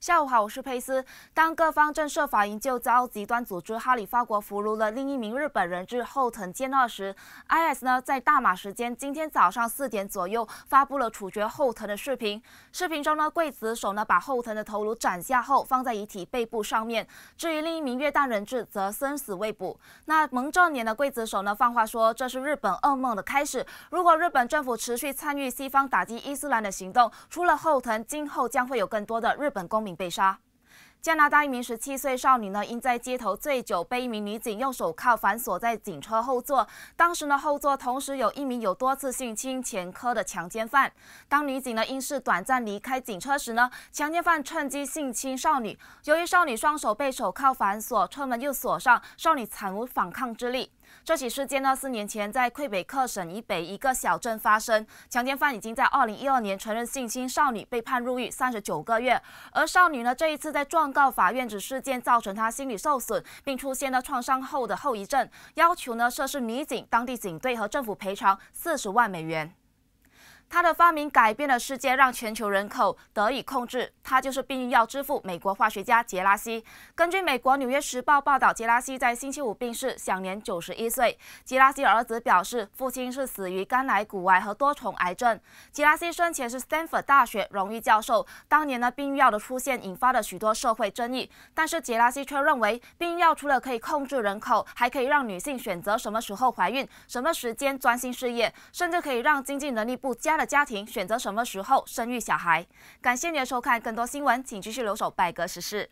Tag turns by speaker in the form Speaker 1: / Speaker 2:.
Speaker 1: 下午好，我是佩斯。当各方正设法营救遭极端组织哈里发国俘虏的另一名日本人质后藤健二时，IS 呢在大马时间今天早上四点左右发布了处决后藤的视频。视频中呢，刽子手呢把后藤的头颅斩下后，放在遗体背部上面。至于另一名越难人质则生死未卜。那蒙正年的刽子手呢，放话说这是日本噩梦的开始。如果日本政府持续参与西方打击伊斯兰的行动，除了后藤，今后将会有更多的日本公民。被杀。加拿大一名十七岁少女呢，因在街头醉酒，被一名女警用手铐反锁在警车后座。当时呢，后座同时有一名有多次性侵前科的强奸犯。当女警呢，因事短暂离开警车时呢，强奸犯趁机性侵少女。由于少女双手被手铐反锁，车门又锁上，少女惨无反抗之力。这起事件呢，四年前在魁北克省以北一个小镇发生。强奸犯已经在2012年承认性侵少女，被判入狱39个月。而少女呢，这一次在状告法院，指事件造成她心理受损，并出现了创伤后的后遗症，要求呢涉事女警、当地警队和政府赔偿40万美元。他的发明改变了世界，让全球人口得以控制。他就是避孕药之父——美国化学家杰拉西。根据美国《纽约时报》报道，杰拉西在星期五病逝，享年九十一岁。杰拉西儿子表示，父亲是死于肝癌、骨癌和多重癌症。杰拉西生前是 Stanford 大学荣誉教授。当年呢，避孕药的出现引发了许多社会争议，但是杰拉西却认为，避孕药除了可以控制人口，还可以让女性选择什么时候怀孕、什么时间专心事业，甚至可以让经济能力不佳。的家庭选择什么时候生育小孩？感谢您的收看，更多新闻请继续留守百格时事。